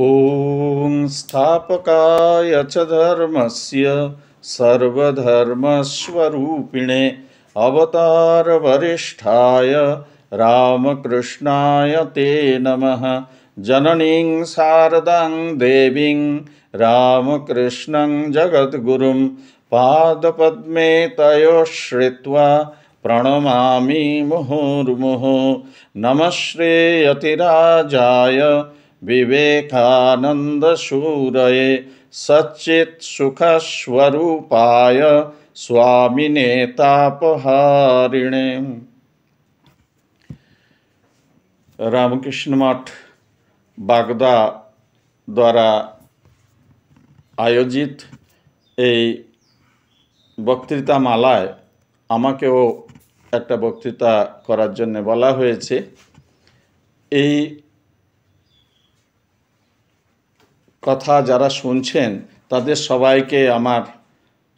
ॐ स्थापकाय च धर्मस्य सर्वधर्मस्वरूपिणे अवतारवरिष्ठाय रामकृष्णाय ते नमः जननीं शारदां देवीं रामकृष्णं जगद्गुरुं पादपद्मे तयोः श्रित्वा प्रणमामि मुहुर्मुहुः नमः श्रेयतिराजाय विवेकानन्दशूरये सच्चित्सुखस्वरूपाय स्वामिने तापहारिणे রামকৃষ্ণ মঠ বাগদা দ্বারা আয়োজিত এই বক্তৃতা মালায় আমাকেও একটা বক্তৃতা করার জন্য বলা হয়েছে এই কথা যারা শুনছেন তাদের সবাইকে আমার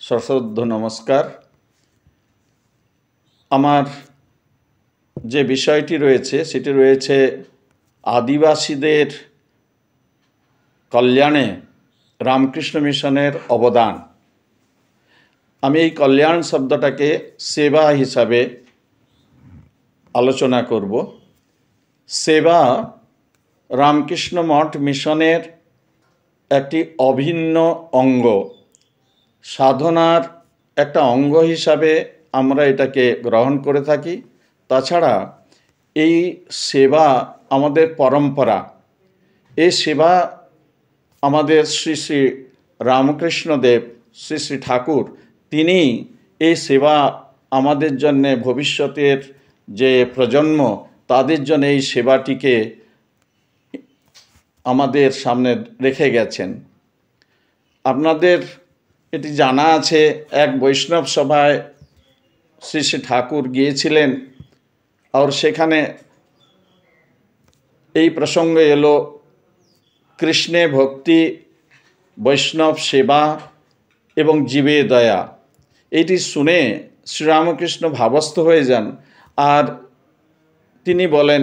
সশ্রদ্ধ নমস্কার আমার যে বিষয়টি রয়েছে সেটি রয়েছে আদিবাসীদের কল্যাণে রামকৃষ্ণ মিশনের অবদান আমি এই কল্যাণ শব্দটাকে সেবা হিসাবে আলোচনা করব সেবা রামকৃষ্ণ মঠ মিশনের একটি অভিন্ন অঙ্গ সাধনার একটা অঙ্গ হিসাবে আমরা এটাকে গ্রহণ করে থাকি তাছাড়া এই সেবা আমাদের পরম্পরা এই সেবা আমাদের শ্রী শ্রী রামকৃষ্ণদেব শ্রী শ্রী ঠাকুর তিনি এই সেবা আমাদের জন্যে ভবিষ্যতের যে প্রজন্ম তাদের জন্য এই সেবাটিকে আমাদের সামনে রেখে গেছেন আপনাদের এটি জানা আছে এক বৈষ্ণব সভায় শ্রী শ্রী ঠাকুর গিয়েছিলেন আর সেখানে এই প্রসঙ্গে এলো কৃষ্ণে ভক্তি বৈষ্ণব সেবা এবং জীবে দয়া এটি শুনে শ্রীরামকৃষ্ণ ভাবস্থ হয়ে যান আর তিনি বলেন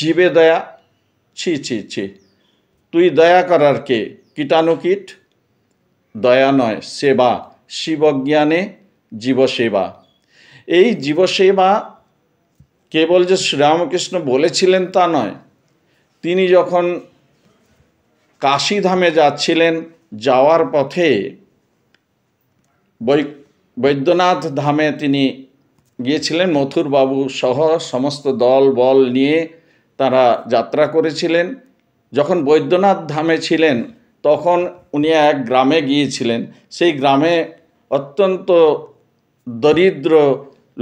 জীবে দয়া ছি ছি ছি তুই দয়া করার কে কীটাণুকীট দয়া নয় সেবা শিবজ্ঞানে জীবসেবা এই জীবসেবা কেবল যে শ্রীরামকৃষ্ণ বলেছিলেন তা নয় তিনি যখন ধামে যাচ্ছিলেন যাওয়ার পথে বৈদ্যনাথ ধামে তিনি গিয়েছিলেন মথুরবাবু সহ সমস্ত দল বল নিয়ে তারা যাত্রা করেছিলেন যখন বৈদ্যনাথ ধামে ছিলেন তখন উনি এক গ্রামে গিয়েছিলেন সেই গ্রামে অত্যন্ত দরিদ্র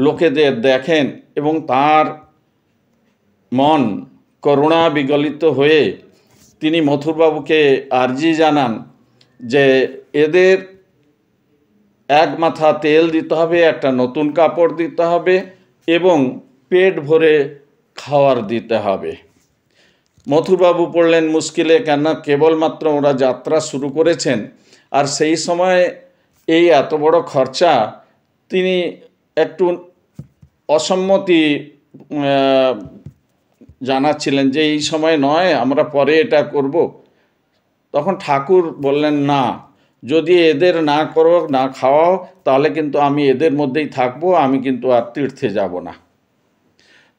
লোকেদের দেখেন এবং তার মন করুণা বিগলিত হয়ে তিনি মথুরবাবুকে আর্জি জানান যে এদের এক মাথা তেল দিতে হবে একটা নতুন কাপড় দিতে হবে এবং পেট ভরে খাওয়ার দিতে হবে মথুরবাবু পড়লেন মুশকিলে কেন কেবলমাত্র ওরা যাত্রা শুরু করেছেন আর সেই সময় এই এত বড় খরচা তিনি একটু অসম্মতি জানাচ্ছিলেন যে এই সময় নয় আমরা পরে এটা করব তখন ঠাকুর বললেন না যদি এদের না করো না খাওয়াও তাহলে কিন্তু আমি এদের মধ্যেই থাকবো আমি কিন্তু আর তীর্থে যাব না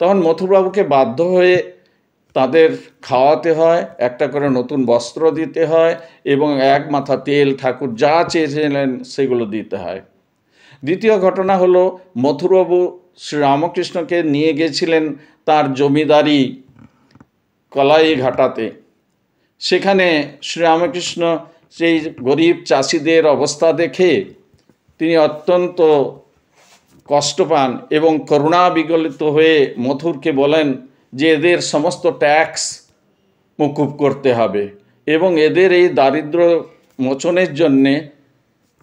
তখন মথুরবাবুকে বাধ্য হয়ে তাদের খাওয়াতে হয় একটা করে নতুন বস্ত্র দিতে হয় এবং এক মাথা তেল ঠাকুর যা চেয়েছিলেন সেগুলো দিতে হয় দ্বিতীয় ঘটনা হলো মথুরবাবু শ্রীরামকৃষ্ণকে নিয়ে গেছিলেন তার জমিদারি কলাই ঘাটাতে সেখানে শ্রীরামকৃষ্ণ সেই গরিব চাষিদের অবস্থা দেখে তিনি অত্যন্ত কষ্ট পান এবং করুণা বিগলিত হয়ে মথুরকে বলেন যে এদের সমস্ত ট্যাক্স মুকুব করতে হবে এবং এদের এই দারিদ্র মোচনের জন্যে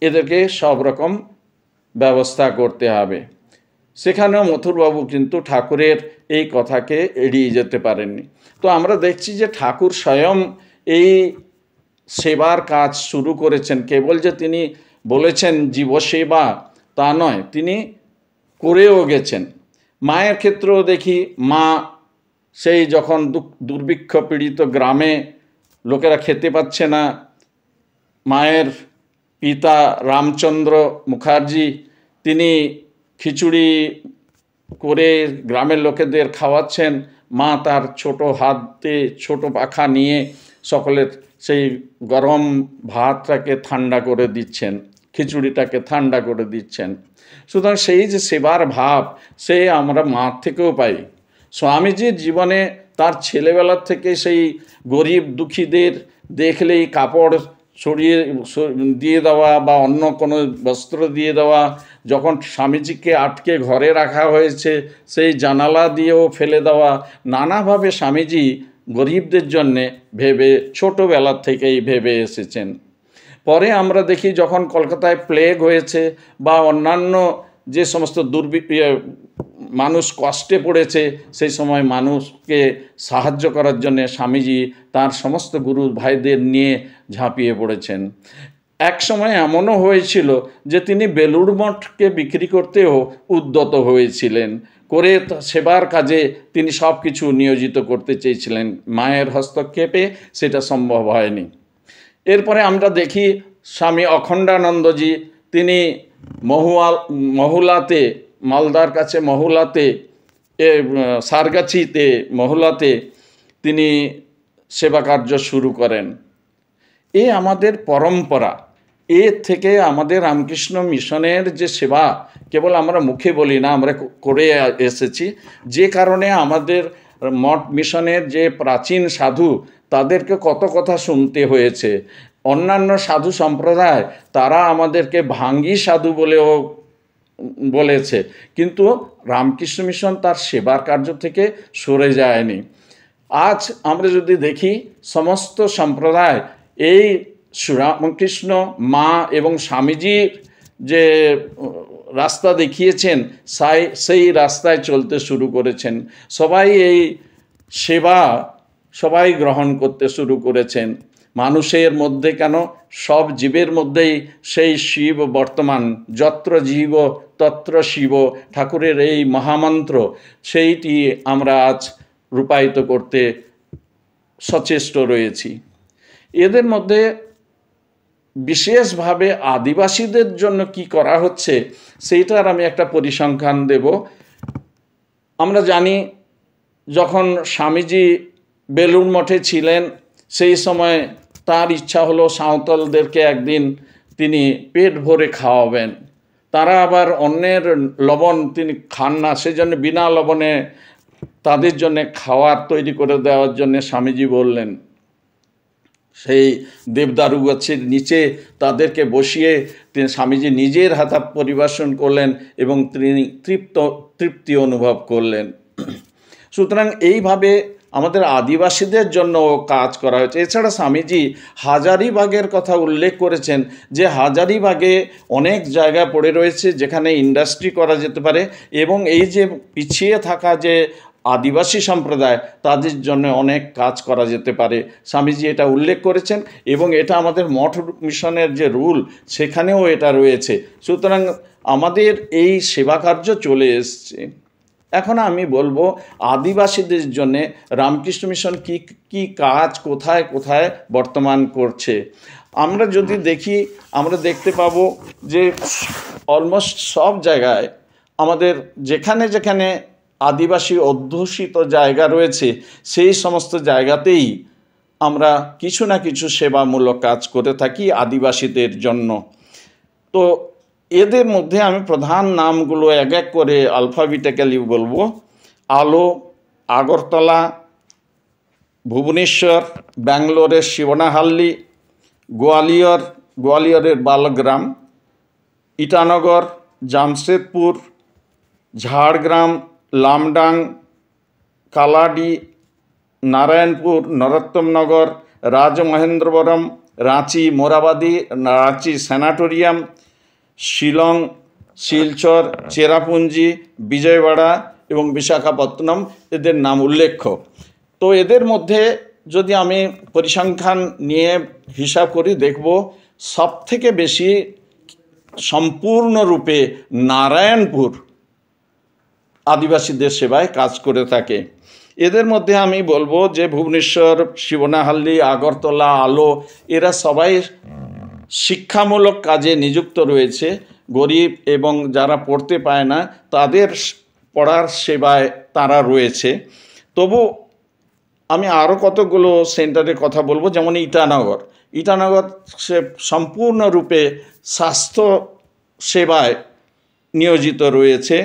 এদেরকে সব রকম ব্যবস্থা করতে হবে সেখানেও মথুরবাবু কিন্তু ঠাকুরের এই কথাকে এড়িয়ে যেতে পারেননি তো আমরা দেখছি যে ঠাকুর স্বয়ং এই সেবার কাজ শুরু করেছেন কেবল যে তিনি বলেছেন জীবসেবা তা নয় তিনি করেও গেছেন মায়ের ক্ষেত্রেও দেখি মা সেই যখন দুর্ভিক্ষ পীড়িত গ্রামে লোকেরা খেতে পাচ্ছে না মায়ের পিতা রামচন্দ্র মুখার্জি তিনি খিচুড়ি করে গ্রামের লোকেদের খাওয়াচ্ছেন মা তার ছোট হাতে ছোট পাখা নিয়ে সকলের সেই গরম ভাতটাকে ঠান্ডা করে দিচ্ছেন খিচুড়িটাকে ঠান্ডা করে দিচ্ছেন সুতরাং সেই যে সেবার ভাব সে আমরা মার থেকেও পাই স্বামীজির জীবনে তার ছেলেবেলার থেকে সেই গরিব দুঃখীদের দেখলেই কাপড় ছড়িয়ে দিয়ে দেওয়া বা অন্য কোনো বস্ত্র দিয়ে দেওয়া যখন স্বামীজিকে আটকে ঘরে রাখা হয়েছে সেই জানালা দিয়েও ফেলে দেওয়া নানাভাবে স্বামীজি গরিবদের জন্যে ভেবে ছোটোবেলার থেকেই ভেবে এসেছেন পরে আমরা দেখি যখন কলকাতায় প্লেগ হয়েছে বা অন্যান্য যে সমস্ত দুর্বি ইয়ে, মানুষ কষ্টে পড়েছে সেই সময় মানুষকে সাহায্য করার জন্যে স্বামীজি তার সমস্ত গুরু ভাইদের নিয়ে ঝাঁপিয়ে পড়েছেন এক সময় এমনও হয়েছিল যে তিনি বেলুড় মঠকে বিক্রি করতেও উদ্যত হয়েছিলেন করে সেবার কাজে তিনি সব কিছু নিয়োজিত করতে চেয়েছিলেন মায়ের হস্তক্ষেপে সেটা সম্ভব হয়নি এরপরে আমরা দেখি স্বামী অখণ্ডানন্দজি তিনি মহুয়া মহুলাতে মালদার কাছে মহুলাতে এ সারগাছিতে মহুলাতে তিনি সেবা কার্য শুরু করেন এ আমাদের পরম্পরা এ থেকে আমাদের রামকৃষ্ণ মিশনের যে সেবা কেবল আমরা মুখে বলি না আমরা করে এসেছি যে কারণে আমাদের মঠ মিশনের যে প্রাচীন সাধু তাদেরকে কত কথা শুনতে হয়েছে অন্যান্য সাধু সম্প্রদায় তারা আমাদেরকে ভাঙ্গি সাধু বলেও বলেছে কিন্তু রামকৃষ্ণ মিশন তার সেবার কার্য থেকে সরে যায়নি আজ আমরা যদি দেখি সমস্ত সম্প্রদায় এই শ্রীরামকৃষ্ণ মা এবং স্বামীজির যে রাস্তা দেখিয়েছেন সাই সেই রাস্তায় চলতে শুরু করেছেন সবাই এই সেবা সবাই গ্রহণ করতে শুরু করেছেন মানুষের মধ্যে কেন সব জীবের মধ্যেই সেই শিব বর্তমান যত্র জীব তত্র শিব ঠাকুরের এই মহামন্ত্র সেইটি আমরা আজ রূপায়িত করতে সচেষ্ট রয়েছি এদের মধ্যে বিশেষভাবে আদিবাসীদের জন্য কি করা হচ্ছে সেইটার আমি একটা পরিসংখ্যান দেব আমরা জানি যখন স্বামীজি বেলুর মঠে ছিলেন সেই সময় তার ইচ্ছা হলো সাঁওতালদেরকে একদিন তিনি পেট ভরে খাওয়াবেন তারা আবার অন্যের লবণ তিনি খান না সেই জন্য বিনা লবণে তাদের জন্য খাওয়ার তৈরি করে দেওয়ার জন্য স্বামীজি বললেন সেই দেবদারু গাছের নিচে তাদেরকে বসিয়ে তিনি স্বামীজি নিজের হাতা পরিবেশন করলেন এবং তিনি তৃপ্ত তৃপ্তি অনুভব করলেন সুতরাং এইভাবে আমাদের আদিবাসীদের জন্য কাজ করা হয়েছে এছাড়া স্বামীজি হাজারিবাগের কথা উল্লেখ করেছেন যে হাজারিবাগে অনেক জায়গা পড়ে রয়েছে যেখানে ইন্ডাস্ট্রি করা যেতে পারে এবং এই যে পিছিয়ে থাকা যে আদিবাসী সম্প্রদায় তাদের জন্য অনেক কাজ করা যেতে পারে স্বামীজি এটা উল্লেখ করেছেন এবং এটা আমাদের মঠ মিশনের যে রুল সেখানেও এটা রয়েছে সুতরাং আমাদের এই সেবা কার্য চলে এসছে এখন আমি বলবো আদিবাসীদের জন্য রামকৃষ্ণ মিশন কি কি কাজ কোথায় কোথায় বর্তমান করছে আমরা যদি দেখি আমরা দেখতে পাব যে অলমোস্ট সব জায়গায় আমাদের যেখানে যেখানে আদিবাসী অধ্যুষিত জায়গা রয়েছে সেই সমস্ত জায়গাতেই আমরা কিছু না কিছু সেবামূলক কাজ করে থাকি আদিবাসীদের জন্য তো এদের মধ্যে আমি প্রধান নামগুলো এক এক করে আলফাবিটিক্যালি বলবো আলো আগরতলা ভুবনেশ্বর ব্যাঙ্গালোরের শিবনাহাল্লি গোয়ালিয়র গোয়ালিয়রের বালগ্রাম ইটানগর জামশেদপুর ঝাড়গ্রাম লামডাং কালাডি নারায়ণপুর নরোত্তমনগর রাজমহেন্দ্রবরম রাঁচি মোরাবাদি রাঁচি সেনাটোরিয়াম শিলং শিলচর চেরাপুঞ্জি বিজয়বাড়া এবং বিশাখাপত্তনম এদের নাম উল্লেখ্য তো এদের মধ্যে যদি আমি পরিসংখ্যান নিয়ে হিসাব করি দেখব সব থেকে বেশি সম্পূর্ণরূপে নারায়ণপুর আদিবাসীদের সেবায় কাজ করে থাকে এদের মধ্যে আমি বলবো যে ভুবনেশ্বর শিবনাহাল্লি আগরতলা আলো এরা সবাই শিক্ষামূলক কাজে নিযুক্ত রয়েছে গরিব এবং যারা পড়তে পায় না তাদের পড়ার সেবায় তারা রয়েছে তবু আমি আরও কতগুলো সেন্টারের কথা বলবো যেমন ইটানগর ইটানগর সে সম্পূর্ণরূপে স্বাস্থ্য সেবায় নিয়োজিত রয়েছে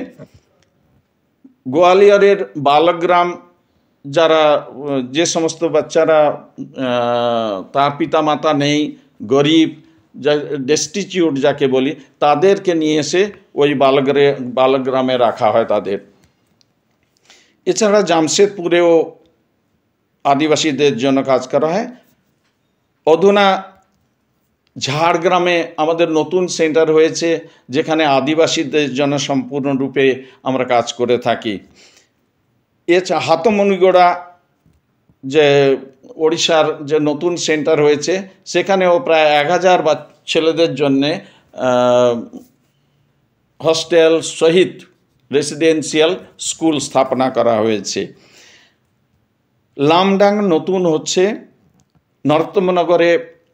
গোয়ালিয়রের বালগ্রাম যারা যে সমস্ত বাচ্চারা তার পিতা মাতা নেই গরিব যা ডেস্টিচিউট যাকে বলি তাদেরকে নিয়ে এসে ওই বালগ্রে বালগ্রামে রাখা হয় তাদের এছাড়া জামশেদপুরেও আদিবাসীদের জন্য কাজ করা হয় অধুনা ঝাড়গ্রামে আমাদের নতুন সেন্টার হয়েছে যেখানে আদিবাসীদের জন্য সম্পূর্ণরূপে আমরা কাজ করে থাকি এছাড়া হাতমনিগোড়া যে ওড়িশার যে নতুন সেন্টার হয়েছে সেখানেও প্রায় এক হাজার বা ছেলেদের জন্যে হস্টেল সহিত রেসিডেন্সিয়াল স্কুল স্থাপনা করা হয়েছে লামডাং নতুন হচ্ছে নর্তমনগরে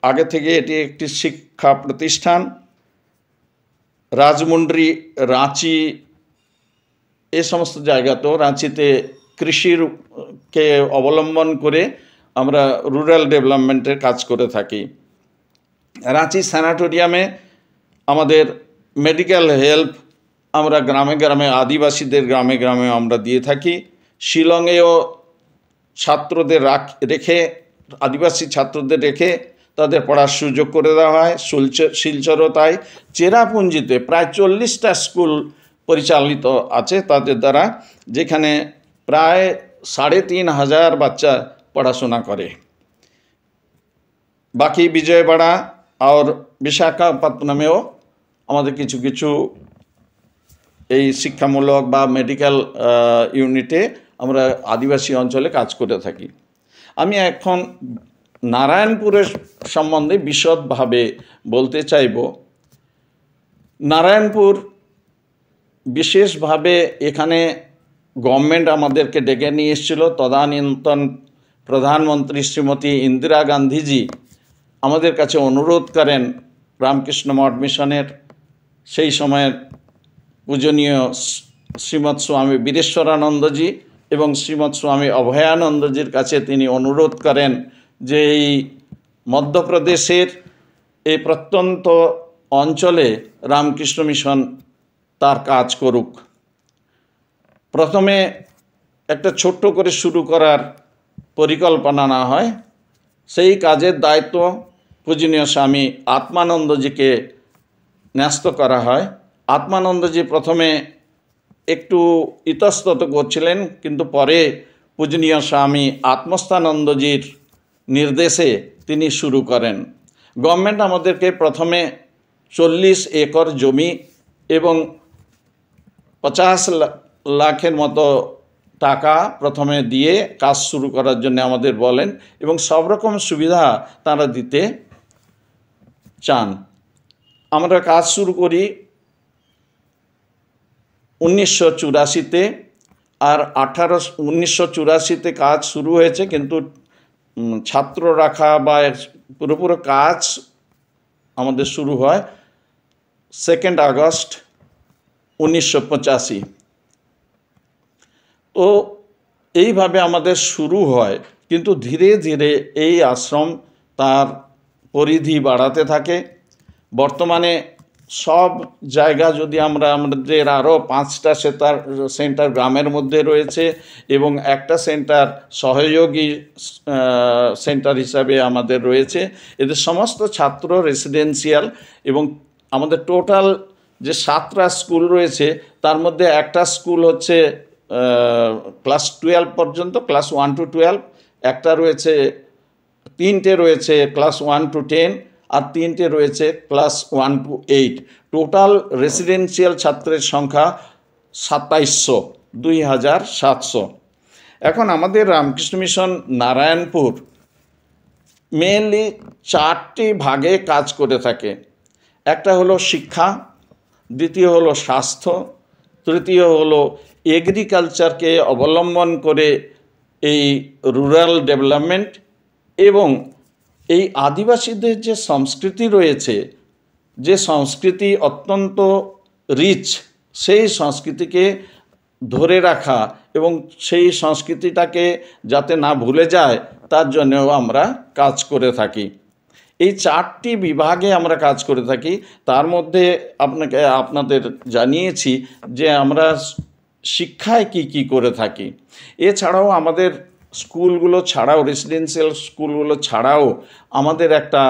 আগে থেকে এটি একটি শিক্ষা প্রতিষ্ঠান রাজমুন্ড্রি রাঁচি এ সমস্ত জায়গাতেও রাঁচিতে কৃষির কে অবলম্বন করে আমরা রুরাল ডেভেলপমেন্টের কাজ করে থাকি রাঁচি স্যানাটোরিয়ামে আমাদের মেডিকেল হেল্প আমরা গ্রামে গ্রামে আদিবাসীদের গ্রামে গ্রামে আমরা দিয়ে থাকি শিলংয়েও ছাত্রদের রাখ রেখে আদিবাসী ছাত্রদের রেখে তাদের পড়ার সুযোগ করে দেওয়া হয় শিলচরও তাই চেরাপুঞ্জিতে প্রায় চল্লিশটা স্কুল পরিচালিত আছে তাদের দ্বারা যেখানে প্রায় সাড়ে তিন হাজার বাচ্চা পড়াশোনা করে বাকি বিজয়বাড়া আর বিশাখাপত্তনমেও আমাদের কিছু কিছু এই শিক্ষামূলক বা মেডিকেল ইউনিটে আমরা আদিবাসী অঞ্চলে কাজ করে থাকি আমি এখন নারায়ণপুরের সম্বন্ধে বিশদভাবে বলতে চাইব নারায়ণপুর বিশেষভাবে এখানে গভর্নমেন্ট আমাদেরকে ডেকে নিয়ে এসেছিল তদানীন্তন প্রধানমন্ত্রী শ্রীমতী ইন্দিরা গান্ধীজি আমাদের কাছে অনুরোধ করেন রামকৃষ্ণ মঠ মিশনের সেই সময়ের পূজনীয় শ্রীমৎ স্বামী বীরেশ্বরানন্দজি এবং শ্রীমৎ স্বামী অভয়ানন্দজির কাছে তিনি অনুরোধ করেন যে এই মধ্যপ্রদেশের এই প্রত্যন্ত অঞ্চলে রামকৃষ্ণ মিশন তার কাজ করুক প্রথমে একটা ছোট্ট করে শুরু করার পরিকল্পনা না হয় সেই কাজের দায়িত্ব পূজনীয় স্বামী আত্মানন্দজিকে ন্যস্ত করা হয় আত্মানন্দজি প্রথমে একটু ইতস্তত করছিলেন কিন্তু পরে পূজনীয় স্বামী আত্মস্থানন্দজির নির্দেশে তিনি শুরু করেন গভর্নমেন্ট আমাদেরকে প্রথমে চল্লিশ একর জমি এবং পঞ্চাশ লাখের মতো টাকা প্রথমে দিয়ে কাজ শুরু করার জন্য আমাদের বলেন এবং সব রকম সুবিধা তারা দিতে চান আমরা কাজ শুরু করি উনিশশো চুরাশিতে আর আঠারো উনিশশো চুরাশিতে কাজ শুরু হয়েছে কিন্তু ছাত্র রাখা বা পুরোপুরো কাজ আমাদের শুরু হয় সেকেন্ড আগস্ট উনিশশো পঁচাশি তো এইভাবে আমাদের শুরু হয় কিন্তু ধীরে ধীরে এই আশ্রম তার পরিধি বাড়াতে থাকে বর্তমানে সব জায়গা যদি আমরা আমাদের আরও পাঁচটা সেতার সেন্টার গ্রামের মধ্যে রয়েছে এবং একটা সেন্টার সহযোগী সেন্টার হিসাবে আমাদের রয়েছে এদের সমস্ত ছাত্র রেসিডেন্সিয়াল এবং আমাদের টোটাল যে সাতটা স্কুল রয়েছে তার মধ্যে একটা স্কুল হচ্ছে ক্লাস টুয়েলভ পর্যন্ত ক্লাস ওয়ান টু টুয়েলভ একটা রয়েছে তিনটে রয়েছে ক্লাস ওয়ান টু টেন আর তিনটে রয়েছে class one to eight total residential ছাত্রের সংখ্যা সাতাইশশো দুই হাজার সাতশো এখন আমাদের রামকৃষ্ণ মিশন নারায়ণপুর মেনলি চারটি ভাগে কাজ করে থাকে একটা হলো শিক্ষা দ্বিতীয় হলো স্বাস্থ্য তৃতীয় হলো এগ্রিকালচারকে অবলম্বন করে এই রুরাল ডেভেলপমেন্ট এবং এই আদিবাসীদের যে সংস্কৃতি রয়েছে যে সংস্কৃতি অত্যন্ত রিচ সেই সংস্কৃতিকে ধরে রাখা এবং সেই সংস্কৃতিটাকে যাতে না ভুলে যায় তার জন্যও আমরা কাজ করে থাকি এই চারটি বিভাগে আমরা কাজ করে থাকি তার মধ্যে আপনাকে আপনাদের জানিয়েছি যে আমরা শিক্ষায় কি কি করে থাকি এছাড়াও আমাদের স্কুলগুলো ছাড়াও রেসিডেন্সিয়াল স্কুলগুলো ছাড়াও আমাদের একটা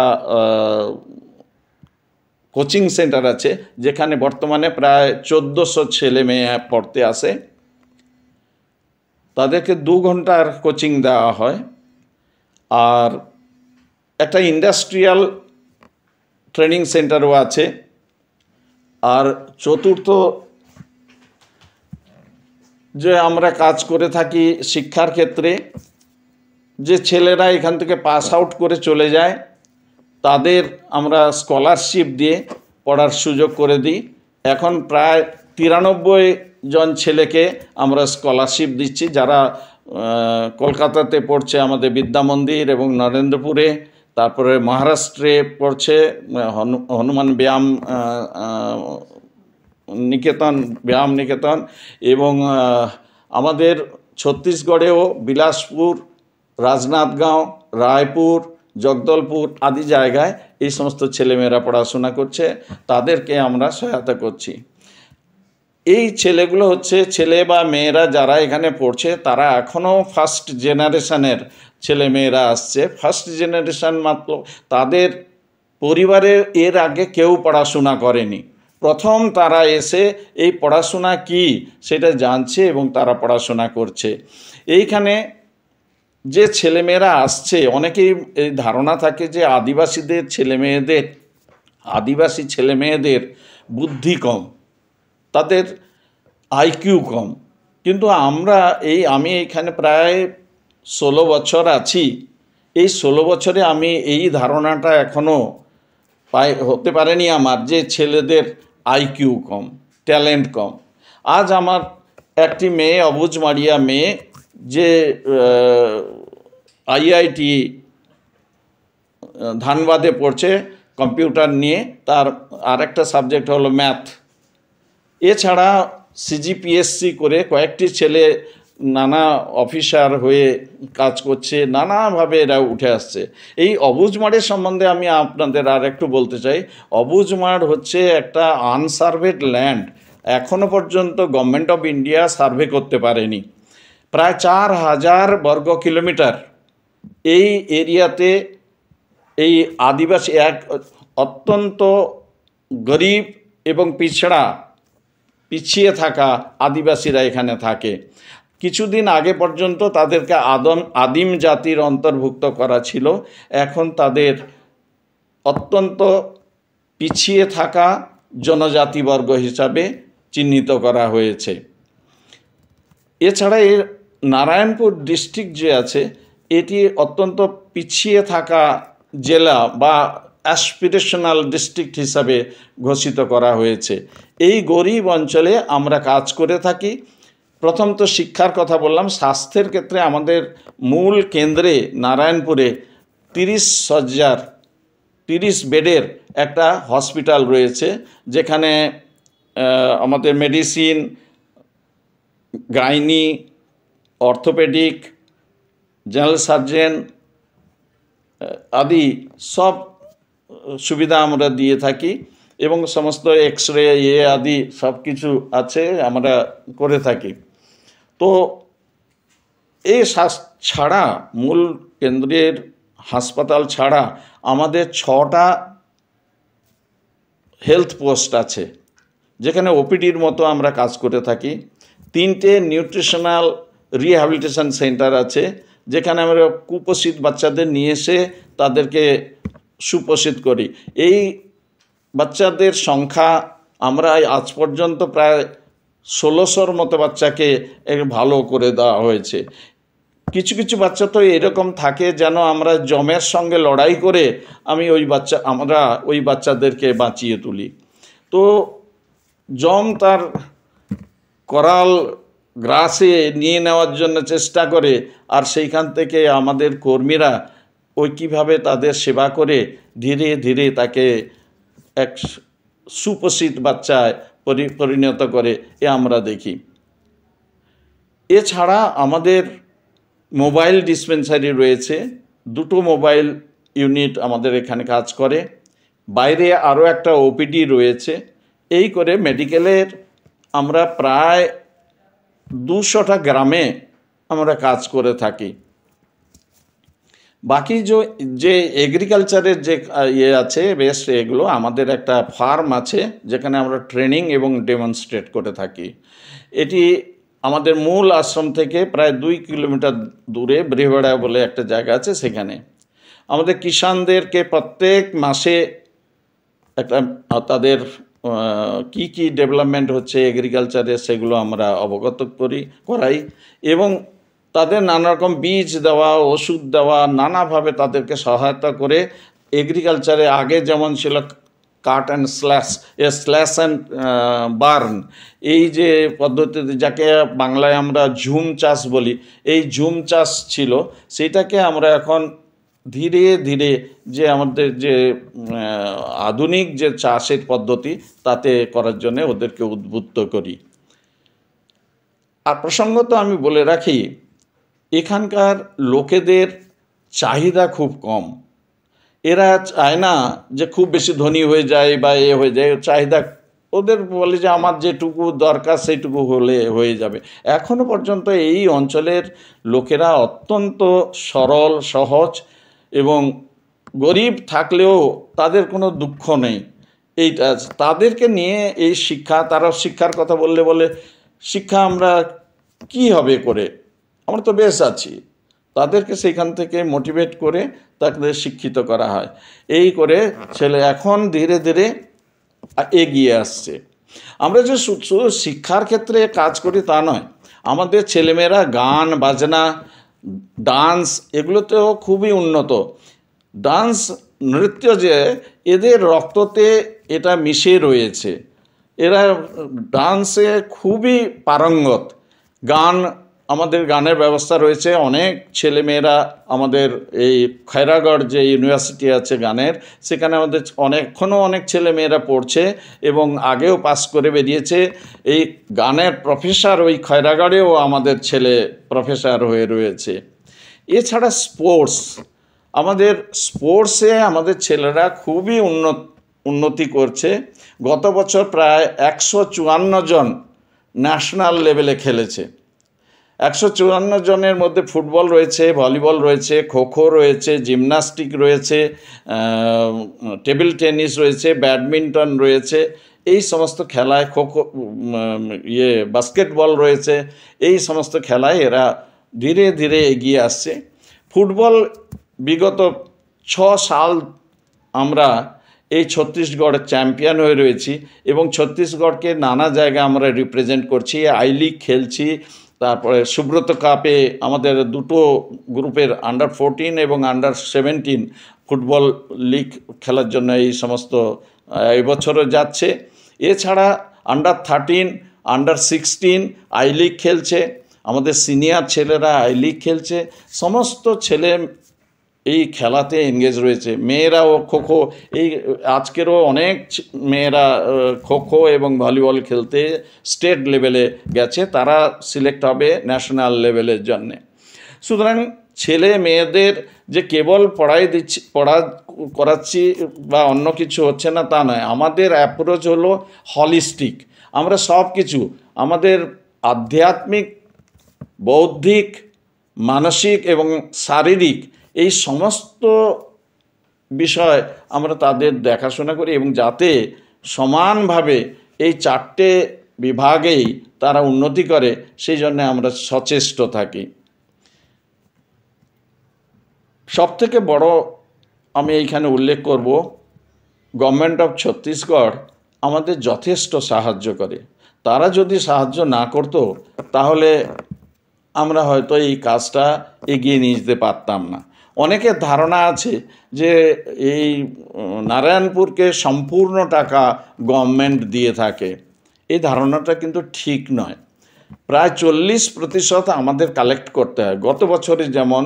কোচিং সেন্টার আছে যেখানে বর্তমানে প্রায় চোদ্দোশো ছেলে মেয়ে পড়তে আসে তাদেরকে দু ঘন্টার কোচিং দেওয়া হয় আর একটা ইন্ডাস্ট্রিয়াল ট্রেনিং সেন্টারও আছে আর চতুর্থ যে আমরা কাজ করে থাকি শিক্ষার ক্ষেত্রে যে ছেলেরা এখান থেকে পাস আউট করে চলে যায় তাদের আমরা স্কলারশিপ দিয়ে পড়ার সুযোগ করে দিই এখন প্রায় তিরানব্বই জন ছেলেকে আমরা স্কলারশিপ দিচ্ছি যারা কলকাতাতে পড়ছে আমাদের বিদ্যা মন্দির এবং নরেন্দ্রপুরে তারপরে মহারাষ্ট্রে পড়ছে হনুমান ব্যায়াম নিকেতন ব্যায়াম নিকেতন এবং আমাদের ছত্তিশগড়েও বিলাসপুর রাজনাথগাঁও রায়পুর জগদলপুর আদি জায়গায় এই সমস্ত ছেলেমেয়েরা পড়াশোনা করছে তাদেরকে আমরা সহায়তা করছি এই ছেলেগুলো হচ্ছে ছেলে বা মেয়েরা যারা এখানে পড়ছে তারা এখনও ফার্স্ট জেনারেশানের ছেলে মেয়েরা আসছে ফার্স্ট জেনারেশান মাত্র তাদের পরিবারের এর আগে কেউ পড়াশোনা করেনি প্রথম তারা এসে এই পড়াশোনা কি সেটা জানছে এবং তারা পড়াশোনা করছে এইখানে যে ছেলেমেয়েরা আসছে অনেকেই এই ধারণা থাকে যে আদিবাসীদের ছেলেমেয়েদের আদিবাসী ছেলেমেয়েদের বুদ্ধি কম তাদের আইকিউ কম কিন্তু আমরা এই আমি এখানে প্রায় ষোলো বছর আছি এই ষোলো বছরে আমি এই ধারণাটা এখনও পায় হতে পারেনি আমার যে ছেলেদের আইকিউ কম ট্যালেন্ট কম আজ আমার একটি মেয়ে অবুজ মারিয়া মেয়ে যে আইআইটি ধানবাদে পড়ছে কম্পিউটার নিয়ে তার আরেকটা সাবজেক্ট হলো ম্যাথ এছাড়া সিজিপিএসসি করে কয়েকটি ছেলে নানা অফিসার হয়ে কাজ করছে নানাভাবে এরা উঠে আসছে এই অবুজমারের সম্বন্ধে আমি আপনাদের আর একটু বলতে চাই অবুজমার হচ্ছে একটা আনসার্ভেড ল্যান্ড এখনও পর্যন্ত গভর্নমেন্ট অফ ইন্ডিয়া সার্ভে করতে পারেনি প্রায় চার হাজার বর্গ কিলোমিটার এই এরিয়াতে এই আদিবাসী এক অত্যন্ত গরিব এবং পিছড়া পিছিয়ে থাকা আদিবাসীরা এখানে থাকে কিছুদিন আগে পর্যন্ত তাদেরকে আদম আদিম জাতির অন্তর্ভুক্ত করা ছিল এখন তাদের অত্যন্ত পিছিয়ে থাকা জনজাতিবর্গ হিসাবে চিহ্নিত করা হয়েছে এছাড়া এর নারায়ণপুর ডিস্ট্রিক্ট যে আছে এটি অত্যন্ত পিছিয়ে থাকা জেলা বা অ্যাসপিরেশনাল ডিস্ট্রিক্ট হিসাবে ঘোষিত করা হয়েছে এই গরিব অঞ্চলে আমরা কাজ করে থাকি প্রথম তো শিক্ষার কথা বললাম স্বাস্থ্যের ক্ষেত্রে আমাদের মূল কেন্দ্রে নারায়ণপুরে তিরিশ শয্যার তিরিশ বেডের একটা হসপিটাল রয়েছে যেখানে আমাদের medicine gynae orthopaedic general surgeon আদি সব সুবিধা আমরা দিয়ে থাকি এবং সমস্ত এক্স রে ইয়ে আদি সব কিছু আছে আমরা করে থাকি তো এই ছাড়া মূল কেন্দ্রের হাসপাতাল ছাড়া আমাদের ছটা হেলথ পোস্ট আছে যেখানে ওপিডির মতো আমরা কাজ করে থাকি তিনটে নিউট্রিশনাল রিহ্যাবিলিটেশন সেন্টার আছে যেখানে আমরা কুপোষিত বাচ্চাদের নিয়ে এসে তাদেরকে সুপোষিত করি এই বাচ্চাদের সংখ্যা আমরা আজ পর্যন্ত প্রায় ষোলোশোর মতো বাচ্চাকে ভালো করে দেওয়া হয়েছে কিছু কিছু বাচ্চা তো এরকম থাকে যেন আমরা জমের সঙ্গে লড়াই করে আমি ওই বাচ্চা আমরা ওই বাচ্চাদেরকে বাঁচিয়ে তুলি তো জম তার করাল গ্রাসে নিয়ে নেওয়ার জন্য চেষ্টা করে আর সেইখান থেকে আমাদের কর্মীরা ওই কীভাবে তাদের সেবা করে ধীরে ধীরে তাকে এক সুপোষিত বাচ্চায় পরিণত করে এ আমরা দেখি এছাড়া আমাদের মোবাইল ডিসপেন্সারি রয়েছে দুটো মোবাইল ইউনিট আমাদের এখানে কাজ করে বাইরে আরও একটা ওপিডি রয়েছে এই করে মেডিকেলের আমরা প্রায় দুশোটা গ্রামে আমরা কাজ করে থাকি বাকি যে এগ্রিকালচারের যে ইয়ে আছে বেস্ট এগুলো আমাদের একটা ফার্ম আছে যেখানে আমরা ট্রেনিং এবং ডেমনস্ট্রেট করে থাকি এটি আমাদের মূল আশ্রম থেকে প্রায় দুই কিলোমিটার দূরে বৃহবেড়া বলে একটা জায়গা আছে সেখানে আমাদের কিষানদেরকে প্রত্যেক মাসে একটা তাদের কি কি ডেভেলপমেন্ট হচ্ছে এগ্রিকালচারে সেগুলো আমরা অবগত করি করাই এবং তাদের নানা রকম বীজ দেওয়া ওষুধ দেওয়া নানাভাবে তাদেরকে সহায়তা করে এগ্রিকালচারে আগে যেমন ছিল কাট অ্যান্ড স্ল্যাশ এ স্ল্যাশ অ্যান্ড বার্ন এই যে পদ্ধতিতে যাকে বাংলায় আমরা ঝুম চাষ বলি এই ঝুম চাষ ছিল সেটাকে আমরা এখন ধীরে ধীরে যে আমাদের যে আধুনিক যে চাষের পদ্ধতি তাতে করার জন্য ওদেরকে উদ্বুদ্ধ করি আর প্রসঙ্গত আমি বলে রাখি এখানকার লোকেদের চাহিদা খুব কম এরা চায় না যে খুব বেশি ধনী হয়ে যায় বা এ হয়ে যায় চাহিদা ওদের বলে যে আমার যেটুকু দরকার সেইটুকু হলে হয়ে যাবে এখনও পর্যন্ত এই অঞ্চলের লোকেরা অত্যন্ত সরল সহজ এবং গরিব থাকলেও তাদের কোনো দুঃখ নেই এইটা তাদেরকে নিয়ে এই শিক্ষা তারা শিক্ষার কথা বললে বলে শিক্ষা আমরা কি হবে করে আমরা তো বেশ আছি তাদেরকে সেইখান থেকে মোটিভেট করে তাদের শিক্ষিত করা হয় এই করে ছেলে এখন ধীরে ধীরে এগিয়ে আসছে আমরা যে শুধু শিক্ষার ক্ষেত্রে কাজ করি তা নয় আমাদের ছেলেমেয়েরা গান বাজনা ডান্স এগুলোতেও খুবই উন্নত ডান্স নৃত্য যে এদের রক্ততে এটা মিশে রয়েছে এরা ডান্সে খুবই পারঙ্গত গান আমাদের গানের ব্যবস্থা রয়েছে অনেক ছেলেমেয়েরা আমাদের এই খয়রাগড় যে ইউনিভার্সিটি আছে গানের সেখানে আমাদের অনেকক্ষণও অনেক ছেলেমেয়েরা পড়ছে এবং আগেও পাস করে বেরিয়েছে এই গানের প্রফেসর ওই খয়রাগড়েও আমাদের ছেলে প্রফেসর হয়ে রয়েছে এছাড়া স্পোর্টস আমাদের স্পোর্টসে আমাদের ছেলেরা খুবই উন্নত উন্নতি করছে গত বছর প্রায় একশো চুয়ান্ন জন ন্যাশনাল লেভেলে খেলেছে একশো চুয়ান্ন জনের মধ্যে ফুটবল রয়েছে ভলিবল রয়েছে খোখো রয়েছে জিমনাস্টিক রয়েছে টেবিল টেনিস রয়েছে ব্যাডমিন্টন রয়েছে এই সমস্ত খেলায় খোখো ইয়ে বাস্কেটবল রয়েছে এই সমস্ত খেলায় এরা ধীরে ধীরে এগিয়ে আসছে ফুটবল বিগত ছ সাল আমরা এই ছত্তিশগড় চ্যাম্পিয়ন হয়ে রয়েছি এবং ছত্তিশগড়কে নানা জায়গায় আমরা রিপ্রেজেন্ট করছি আই লিগ খেলছি তারপরে সুব্রত কাপে আমাদের দুটো গ্রুপের আন্ডার ফোরটিন এবং আন্ডার সেভেন্টিন ফুটবল লিগ খেলার জন্য এই সমস্ত এবছরও যাচ্ছে এছাড়া under thirteen under sixteen I league খেলছে আমাদের সিনিয়র ছেলেরা আই লিগ খেলছে সমস্ত ছেলে এই খেলাতে এনগেজ রয়েছে মেয়েরাও খোখো এই আজকেরও অনেক মেয়েরা খোখো এবং ভলিবল খেলতে স্টেট লেভেলে গেছে তারা সিলেক্ট হবে ন্যাশনাল লেভেলের জন্যে সুতরাং ছেলে মেয়েদের যে কেবল পড়াই দিচ্ছি পড়া করাচ্ছি বা অন্য কিছু হচ্ছে না তা নয় আমাদের অ্যাপ্রোচ হলো হলিস্টিক আমরা সব কিছু আমাদের আধ্যাত্মিক বৌদ্ধিক মানসিক এবং শারীরিক এই সমস্ত বিষয় আমরা তাদের দেখাশোনা করি এবং যাতে সমানভাবে এই চারটে বিভাগেই তারা উন্নতি করে সেই জন্য আমরা সচেষ্ট থাকি সবথেকে বড় আমি এইখানে উল্লেখ করব গভর্নমেন্ট অফ ছত্তিশগড় আমাদের যথেষ্ট সাহায্য করে তারা যদি সাহায্য না করত তাহলে আমরা হয়তো এই কাজটা এগিয়ে নিয়ে যেতে পারতাম না অনেকের ধারণা আছে যে এই নারায়ণপুরকে সম্পূর্ণ টাকা গভর্নমেন্ট দিয়ে থাকে এই ধারণাটা কিন্তু ঠিক নয় প্রায় চল্লিশ প্রতিশত আমাদের কালেক্ট করতে হয় গত বছরে যেমন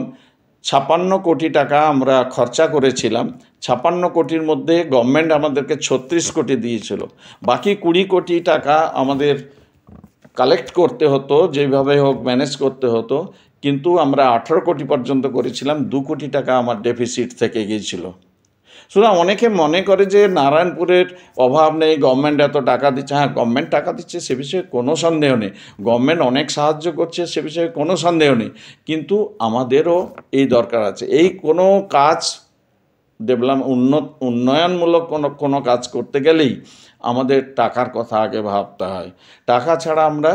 ছাপান্ন কোটি টাকা আমরা খরচা করেছিলাম ছাপান্ন কোটির মধ্যে গভর্নমেন্ট আমাদেরকে ছত্রিশ কোটি দিয়েছিল বাকি কুড়ি কোটি টাকা আমাদের কালেক্ট করতে হতো যেভাবে হোক ম্যানেজ করতে হতো কিন্তু আমরা আঠেরো কোটি পর্যন্ত করেছিলাম দু কোটি টাকা আমার ডেফিসিট থেকে গিয়েছিল সুতরাং অনেকে মনে করে যে নারায়ণপুরের অভাব নেই গভর্নমেন্ট এত টাকা দিচ্ছে হ্যাঁ গভর্নমেন্ট টাকা দিচ্ছে সে বিষয়ে কোনো সন্দেহ নেই গভর্নমেন্ট অনেক সাহায্য করছে সে বিষয়ে কোনো সন্দেহ নেই কিন্তু আমাদেরও এই দরকার আছে এই কোনো কাজ ডেভেলপ উন্নত উন্নয়নমূলক কোনো কোনো কাজ করতে গেলেই আমাদের টাকার কথা আগে ভাবতে হয় টাকা ছাড়া আমরা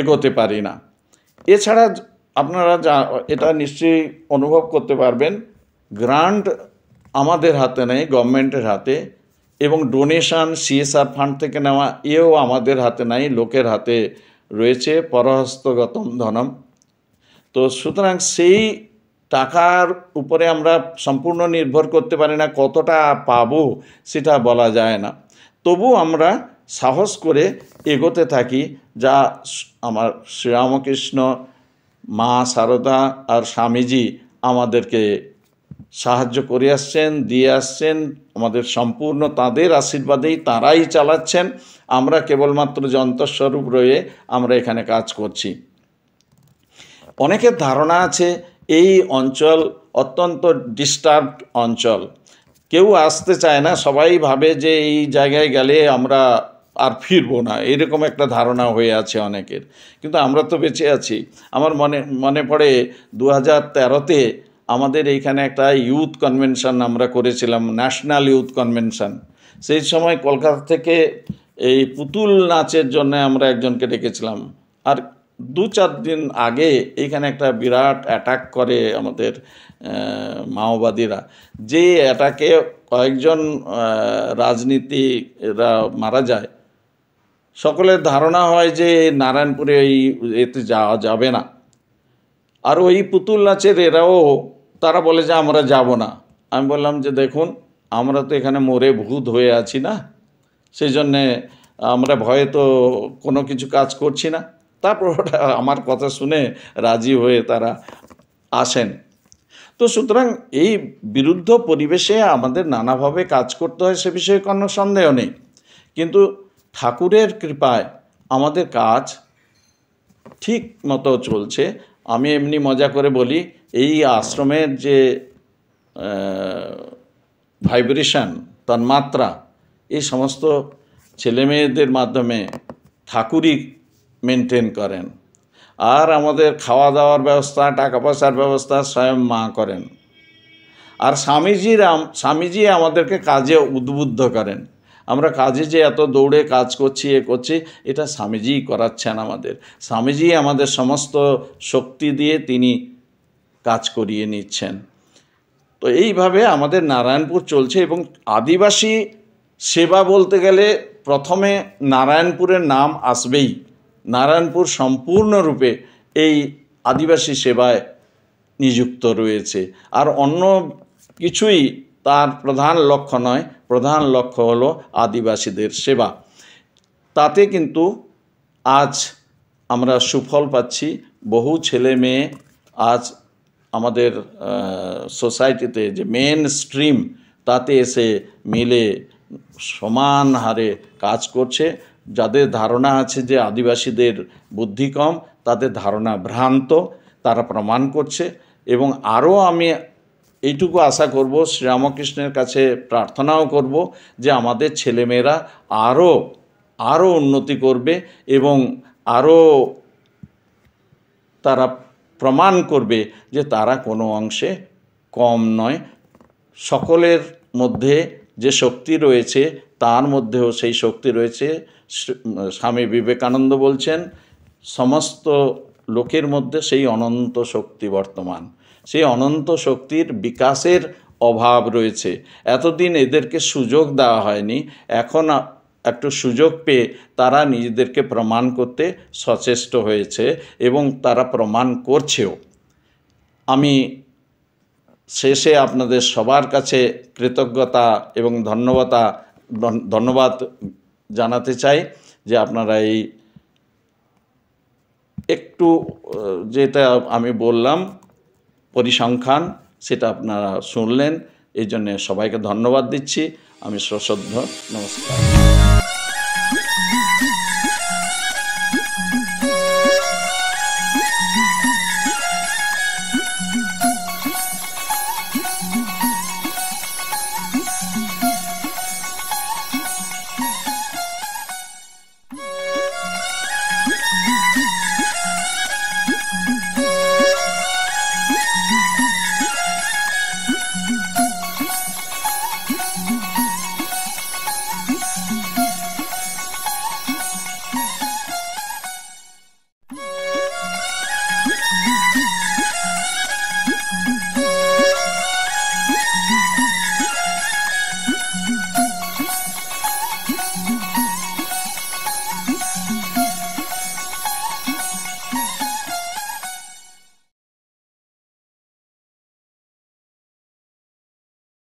এগোতে পারি না এছাড়া আপনারা যা এটা নিশ্চয়ই অনুভব করতে পারবেন গ্রান্ট আমাদের হাতে নেই গভর্নমেন্টের হাতে এবং ডোনেশান সিএসআর ফান্ড থেকে নেওয়া এও আমাদের হাতে নাই লোকের হাতে রয়েছে পরহস্তগতম ধনম তো সুতরাং সেই টাকার উপরে আমরা সম্পূর্ণ নির্ভর করতে পারি না কতটা পাবো সেটা বলা যায় না তবু আমরা সাহস করে এগোতে থাকি যা আমার শ্রীরামকৃষ্ণ মা সারদা আর স্বামীজি আমাদেরকে সাহায্য করে আসছেন দিয়ে আসছেন আমাদের সম্পূর্ণ তাদের আশীর্বাদেই তারাই চালাচ্ছেন আমরা কেবলমাত্র যন্ত্রস্বরূপ রয়ে আমরা এখানে কাজ করছি অনেকের ধারণা আছে এই অঞ্চল অত্যন্ত ডিস্টার্ব অঞ্চল কেউ আসতে চায় না সবাই ভাবে যে এই জায়গায় গেলে আমরা আর ফিরবো না এরকম একটা ধারণা হয়ে আছে অনেকের কিন্তু আমরা তো বেঁচে আছি আমার মনে মনে পড়ে দু হাজার তেরোতে আমাদের এইখানে একটা ইউথ কনভেনশন আমরা করেছিলাম ন্যাশনাল ইউথ কনভেনশন সেই সময় কলকাতা থেকে এই পুতুল নাচের জন্য আমরা একজনকে ডেকেছিলাম আর দু চার দিন আগে এইখানে একটা বিরাট অ্যাটাক করে আমাদের মাওবাদীরা যে অ্যাটাকে কয়েকজন রাজনীতিরা মারা যায় সকলের ধারণা হয় যে নারায়ণপুরে এই এতে যাওয়া যাবে না আর ওই পুতুল নাচের এরাও তারা বলে যে আমরা যাব না আমি বললাম যে দেখুন আমরা তো এখানে মরে ভূত হয়ে আছি না সেই জন্যে আমরা ভয়ে তো কোনো কিছু কাজ করছি না তারপর ওটা আমার কথা শুনে রাজি হয়ে তারা আসেন তো সুতরাং এই বিরুদ্ধ পরিবেশে আমাদের নানাভাবে কাজ করতে হয় সে বিষয়ে কোনো সন্দেহ নেই কিন্তু ঠাকুরের কৃপায় আমাদের কাজ ঠিক মতো চলছে আমি এমনি মজা করে বলি এই আশ্রমের যে ভাইব্রেশন তন্মাত্রা এই সমস্ত ছেলেমেয়েদের মাধ্যমে ঠাকুরই মেনটেন করেন আর আমাদের খাওয়া দাওয়ার ব্যবস্থা টাকা পয়সার ব্যবস্থা স্বয়ং মা করেন আর স্বামীজির স্বামীজি আমাদেরকে কাজে উদ্বুদ্ধ করেন আমরা কাজে যে এত দৌড়ে কাজ করছি এ করছি এটা স্বামীজিই করাচ্ছেন আমাদের স্বামীজি আমাদের সমস্ত শক্তি দিয়ে তিনি কাজ করিয়ে নিচ্ছেন তো এইভাবে আমাদের নারায়ণপুর চলছে এবং আদিবাসী সেবা বলতে গেলে প্রথমে নারায়ণপুরের নাম আসবেই নারায়ণপুর সম্পূর্ণরূপে এই আদিবাসী সেবায় নিযুক্ত রয়েছে আর অন্য কিছুই তার প্রধান লক্ষ্য নয় প্রধান লক্ষ্য হলো আদিবাসীদের সেবা তাতে কিন্তু আজ আমরা সুফল পাচ্ছি বহু ছেলে মেয়ে আজ আমাদের সোসাইটিতে যে মেন স্ট্রিম তাতে এসে মিলে সমান হারে কাজ করছে যাদের ধারণা আছে যে আদিবাসীদের বুদ্ধি কম তাদের ধারণা ভ্রান্ত তারা প্রমাণ করছে এবং আরও আমি এইটুকু আশা করব শ্রীরামকৃষ্ণের কাছে প্রার্থনাও করব যে আমাদের ছেলেমেয়েরা আরও আরও উন্নতি করবে এবং আরও তারা প্রমাণ করবে যে তারা কোনো অংশে কম নয় সকলের মধ্যে যে শক্তি রয়েছে তার মধ্যেও সেই শক্তি রয়েছে স্বামী বিবেকানন্দ বলছেন সমস্ত লোকের মধ্যে সেই অনন্ত শক্তি বর্তমান সেই অনন্ত শক্তির বিকাশের অভাব রয়েছে এতদিন এদেরকে সুযোগ দেওয়া হয়নি এখন একটু সুযোগ পেয়ে তারা নিজেদেরকে প্রমাণ করতে সচেষ্ট হয়েছে এবং তারা প্রমাণ করছেও আমি শেষে আপনাদের সবার কাছে কৃতজ্ঞতা এবং ধন্যবাদা ধন্যবাদ জানাতে চাই যে আপনারা এই একটু যেটা আমি বললাম পরিসংখ্যান সেটা আপনারা শুনলেন এই জন্যে সবাইকে ধন্যবাদ দিচ্ছি আমি সশ্রদ্ধ নমস্কার